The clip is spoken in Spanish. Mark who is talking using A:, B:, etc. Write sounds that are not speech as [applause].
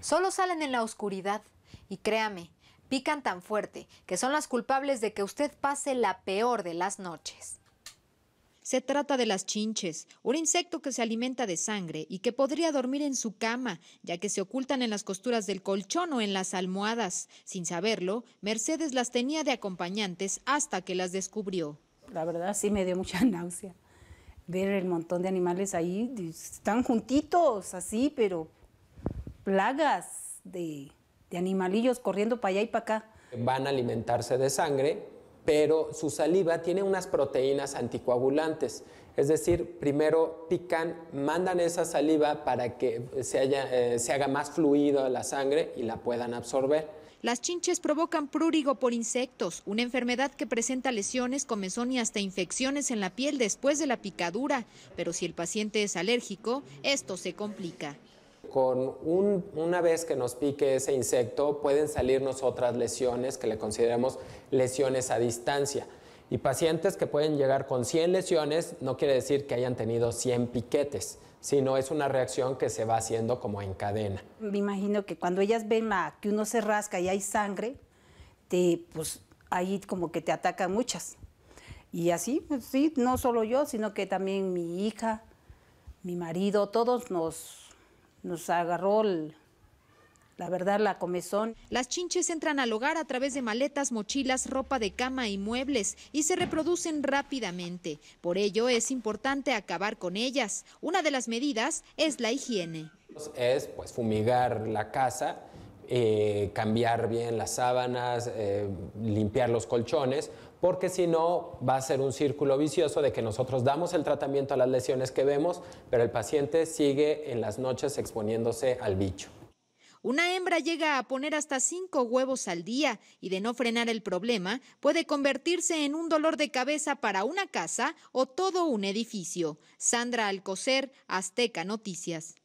A: Solo salen en la oscuridad. Y créame, pican tan fuerte que son las culpables de que usted pase la peor de las noches. Se trata de las chinches, un insecto que se alimenta de sangre y que podría dormir en su cama, ya que se ocultan en las costuras del colchón o en las almohadas. Sin saberlo, Mercedes las tenía de acompañantes hasta que las descubrió. La verdad sí me dio mucha [laughs] náusea
B: ver el montón de animales ahí, están juntitos así, pero plagas de, animalillos corriendo para allá y para acá.
C: Van a alimentarse de sangre, pero su saliva tiene unas proteínas anticoagulantes. Es decir, primero pican, mandan esa saliva para que eh,
A: se, haga más fluido la sangre y la puedan absorber. Las chinches provocan prurigo por insectos, una enfermedad que presenta lesiones, comezón y hasta infecciones en la piel después de la picadura. Pero si el paciente es alérgico, esto se complica
C: con un, una vez que nos pique ese insecto pueden salirnos otras lesiones que le consideramos lesiones a distancia. Y pacientes que pueden llegar con 100 lesiones no quiere decir que hayan tenido 100 piquetes, sino es una reacción que se va haciendo como
B: en cadena. Me imagino que cuando ellas ven que uno se rasca y hay sangre, te, pues ahí como que te atacan muchas. Y así, pues, sí, no solo yo, sino que también mi hija, mi marido, todos nos nos
A: agarró la verdad, la comezón. Las chinches entran al hogar a través de maletas, mochilas, ropa de cama y muebles y se reproducen rápidamente. Por ello es importante acabar con ellas. Una de las medidas es la higiene.
C: Es pues, fumigar la casa eh, cambiar bien las sábanas, eh, limpiar los colchones, porque si no va a ser un círculo vicioso de que nosotros damos el tratamiento a las lesiones que vemos, pero el paciente sigue en las noches exponiéndose al bicho.
A: Una hembra llega a poner hasta cinco huevos al día y de no frenar el problema puede convertirse en un dolor de cabeza para una casa o todo un edificio. Sandra Alcocer, Azteca Noticias.